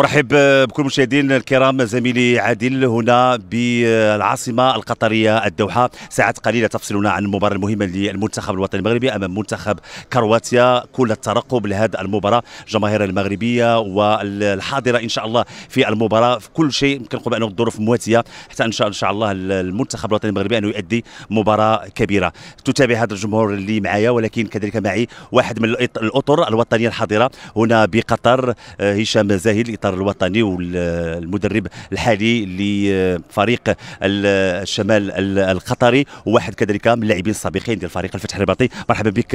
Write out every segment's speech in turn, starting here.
ارحب بكل مشاهدينا الكرام زميلي عادل هنا بالعاصمه القطريه الدوحه ساعات قليله تفصلنا عن المباراه المهمه للمنتخب الوطني المغربي امام منتخب كرواتيا كل الترقب لهذه المباراه الجماهير المغربيه والحاضره ان شاء الله في المباراه في كل شيء يمكن نقول بانه الظروف مواتيه حتى ان شاء ان شاء الله المنتخب الوطني المغربي انه يؤدي مباراه كبيره تتابع هذا الجمهور اللي معايا ولكن كذلك معي واحد من الاطر الوطنيه الحاضره هنا بقطر آه، هشام زاهد الاطار الوطني والمدرب الحالي لفريق الشمال القطري وواحد كذلك من اللاعبين السابقين ديال فريق الفتح الرباطي مرحبا بك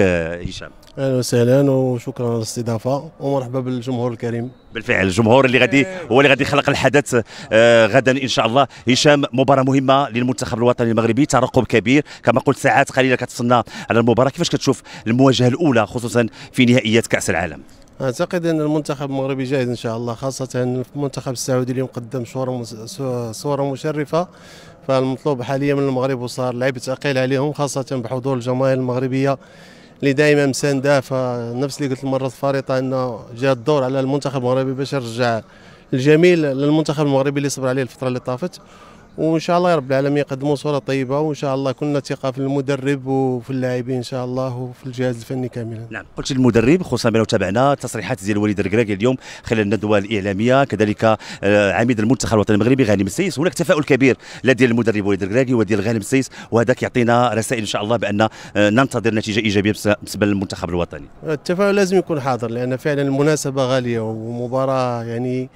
هشام اهلا وسهلا وشكرا على الاستضافه ومرحبا بالجمهور الكريم بالفعل الجمهور اللي غادي إيه. هو اللي غادي يخلق الحدث آه، غدا ان شاء الله هشام مباراه مهمه للمنتخب الوطني المغربي ترقب كبير كما قلت ساعات قليله كتصنى على المباراه كيفاش كتشوف المواجهه الاولى خصوصا في نهائيات كاس العالم اعتقد ان المنتخب المغربي جاهز ان شاء الله خاصه المنتخب السعودي اليوم قدم صوره صوره مشرفه فالمطلوب حاليا من المغرب وصار لعب ثقيل عليهم خاصه بحضور الجماهير المغربيه اللي دائما مسانده فنفس اللي قلت المره الفارطه انه جاء الدور على المنتخب المغربي باش يرجع الجميل للمنتخب المغربي اللي صبر عليه الفتره اللي طافت وان شاء الله رب العالمين يقدموا صوره طيبه وان شاء الله كلنا ثقه في المدرب وفي اللاعبين ان شاء الله وفي الجهاز الفني كاملا نعم قلت المدرب خصوصا لو تابعنا التصريحات ديال وليد الكراكي اليوم خلال الندوه الاعلاميه كذلك آه، عميد المنتخب الوطني المغربي غانم السيس هناك تفاؤل كبير لا ديال المدرب وليد الكراكي وديال غانم السيس وهذا كيعطينا رسائل ان شاء الله بان ننتظر نتيجه ايجابيه بالنسبه للمنتخب الوطني التفاؤل لازم يكون حاضر لان فعلا المناسبه غاليه ومباراه يعني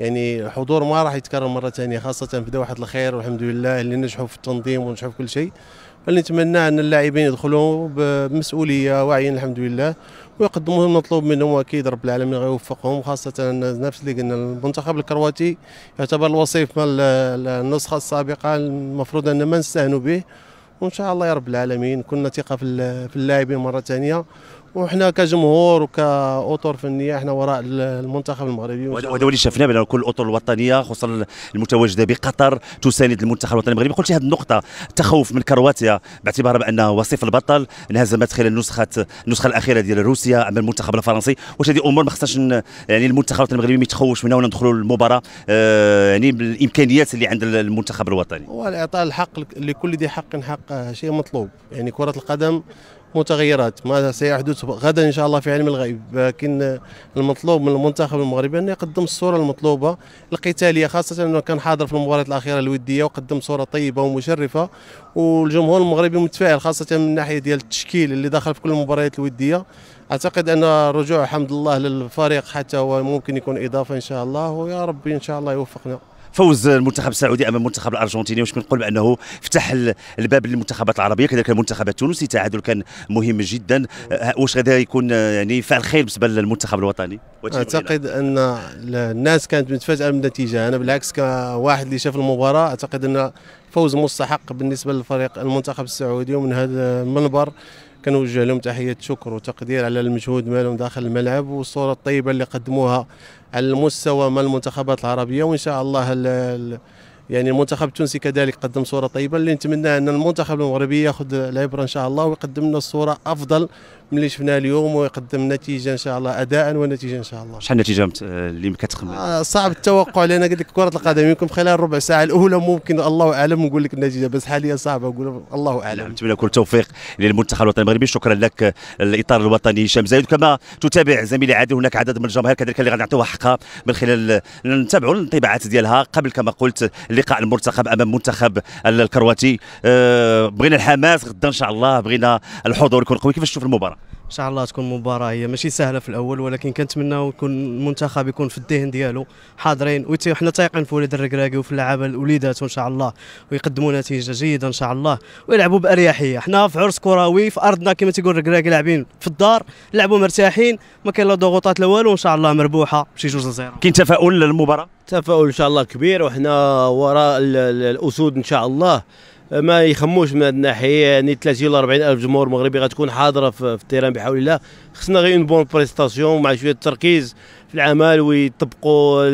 يعني حضور ما راح يتكرر مره ثانيه خاصه في دوحه الخير والحمد لله اللي نجحوا في التنظيم ونجحوا في كل شيء فنتمنى ان اللاعبين يدخلوا بمسؤوليه واعيين الحمد لله ويقدموا المطلوب منهم واكيد رب العالمين غيوفقهم خاصه نفس اللي قلنا المنتخب الكرواتي يعتبر الوصيف مال النسخه السابقه المفروض ان ما نستهنوا به وان شاء الله يا رب العالمين كنا ثقه في اللاعبين مره ثانيه وحنا كجمهور وكاطر فنيه احنا وراء المنتخب المغربي وهذا اللي شفناه بان كل الاطر الوطنيه خصوصا المتواجده بقطر تساند المنتخب الوطني المغربي قلت هذه النقطه التخوف من كرواتيا باعتبار بانه وصيف البطل انهزمت خلال نسخه النسخه الاخيره ديال روسيا امام المنتخب الفرنسي واش هذه امور ما خصناش يعني المنتخب الوطني المغربي ما يتخوفش منها وندخلوا المباراه آه يعني بالامكانيات اللي عند المنتخب الوطني هو اعطاء الحق لكل ذي حق حق شيء مطلوب يعني كره القدم متغيرات ماذا سيحدث غدا ان شاء الله في علم الغيب لكن المطلوب من المنتخب المغربي انه يقدم الصوره المطلوبه القتاليه خاصه انه كان حاضر في المباراه الاخيره الوديه وقدم صوره طيبه ومشرفه والجمهور المغربي متفائل خاصه من الناحيه ديال التشكيل اللي دخل في كل المباريات الوديه اعتقد ان رجوع حمد الله للفريق حتى هو ممكن يكون اضافه ان شاء الله ويا ربي ان شاء الله يوفقنا فوز المنتخب السعودي امام المنتخب الارجنتيني واش كنقول بانه فتح الباب للمنتخبات العربيه كذلك المنتخب التونسي تعادل كان مهم جدا أه، واش غادي يكون أه، يعني فعل خير بالنسبه للمنتخب الوطني اعتقد ان الناس كانت متفاجئه من النتيجه انا بالعكس كواحد اللي شاف المباراه اعتقد ان فوز مستحق بالنسبه للفريق المنتخب السعودي ومن هذا المنبر كنوجه لهم تحيه شكر وتقدير على المجهود مالهم داخل الملعب والصوره الطيبه اللي قدموها على المستوى مال المنتخبات العربيه وان شاء الله يعني المنتخب التونسي كذلك قدم صوره طيبه اللي نتمنى ان المنتخب المغربي ياخذ العبره ان شاء الله ويقدم لنا الصوره افضل من اللي شفناه اليوم ويقدم نتيجه ان شاء الله اداء ونتيجه ان شاء الله شحال النتيجه اللي كتخمن آه صعب التوقع لان قلت لك كره القدم يمكن خلال ربع ساعه الاولى ممكن الله اعلم نقول لك النتيجه بس حاليا صعبه نقول الله اعلم نعم، نتمنى كل التوفيق للمنتخب الوطني المغربي شكرا لك الاطار الوطني هشام زايد كما تتابع زميلي عادل هناك عدد من الجماهير كذلك اللي غادي نعطيوها حقها من خلال نتابعوا الانطباعات ديالها قبل كما قلت لقاء المنتخب امام منتخب الكرواتي آه، بغينا الحماس غدا ان شاء الله بغينا الحضور يكون قوي كيفاش تشوف المباراه ان شاء الله تكون مباراه هي ماشي سهله في الاول ولكن كنتمناو يكون المنتخب يكون في الذهن ديالو حاضرين وحنا تايقين في وليد الركراكي وفي اللعابه الوليدات ان شاء الله ويقدموا نتيجه جيده ان شاء الله ويلعبوا باريحيه حنا في عرس كروي في ارضنا كما تيقول الركراكي لاعبين في الدار لعبوا مرتاحين ما كاين لا ضغوطات لا والو ان شاء الله مربوحه بشي جوج لزيرو كاين تفاؤل للمباراه تفاؤل ان شاء الله كبير وحنا وراء الاسود ان شاء الله ما يخموش من هذه الناحيه يعني 30 ولا 40 الف جمهور مغربي غتكون حاضره في التيران بحول الله خصنا غير اون بون بريستاسيون مع شويه التركيز في العمل ويطبقوا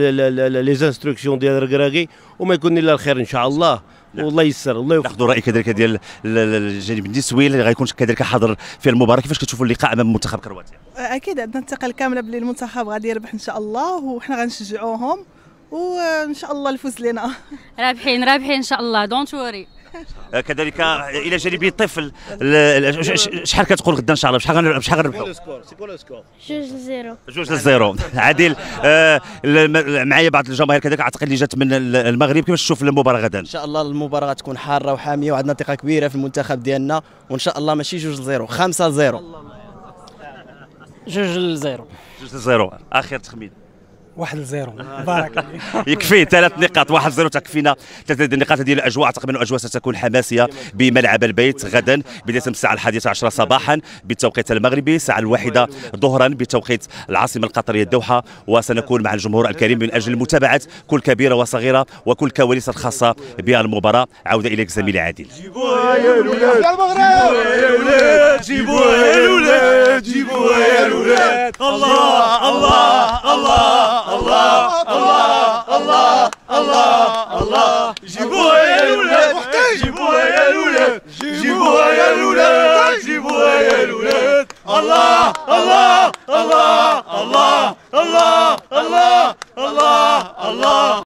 لي زانستركسيون ديال الركراكي وما يكون الا الخير ان شاء الله نعم. والله يسر الله يوفق ناخذ راي كذلك ديال الجانب النسوي اللي غيكون كذلك حاضر في المباراه كيفاش كتشوفوا اللقاء امام منتخب كرواتيا اكيد عندنا الثقه الكامله بلي المنتخب غادي يربح ان شاء الله وحنا غنشجعوهم وان شاء الله الفوز لنا رابحين رابحين ان شاء الله دونت وري آه، كذلك الى جانب طفل شحال كتقول غدا ان شاء الله شحال شحال غنربحوا جوج لزيرو جوج لزيرو عادل آه، معايا بعض الجماهير كذلك اعتقد اللي جات من المغرب كيفاش تشوف المباراه غدا ان شاء الله المباراه غتكون حاره وحاميه وعندنا ثقه كبيره في المنتخب ديالنا وان شاء الله ماشي جوج لزيرو خمسه لزيرو جوج لزيرو جوج لزيرو اخر تخمين 1 0 بارك يكفي ثلاث نقاط 1 0 تكفينا ثلاث النقاط هذه الاجواء اعتقد ان الاجواء ستكون حماسيه بملعب البيت غدا بدايه من الساعه الحادية عشرة صباحا بالتوقيت المغربي الساعه الواحدة ظهرا بتوقيت العاصمه القطريه الدوحه وسنكون مع الجمهور الكريم من اجل متابعه كل كبيره وصغيره وكل الكواليس الخاصه بالمباراه عوده اليك زميلي عادل جيبوها يا الولاد جيبوها يا الولاد جيبوها يا الولاد الله J'ai ah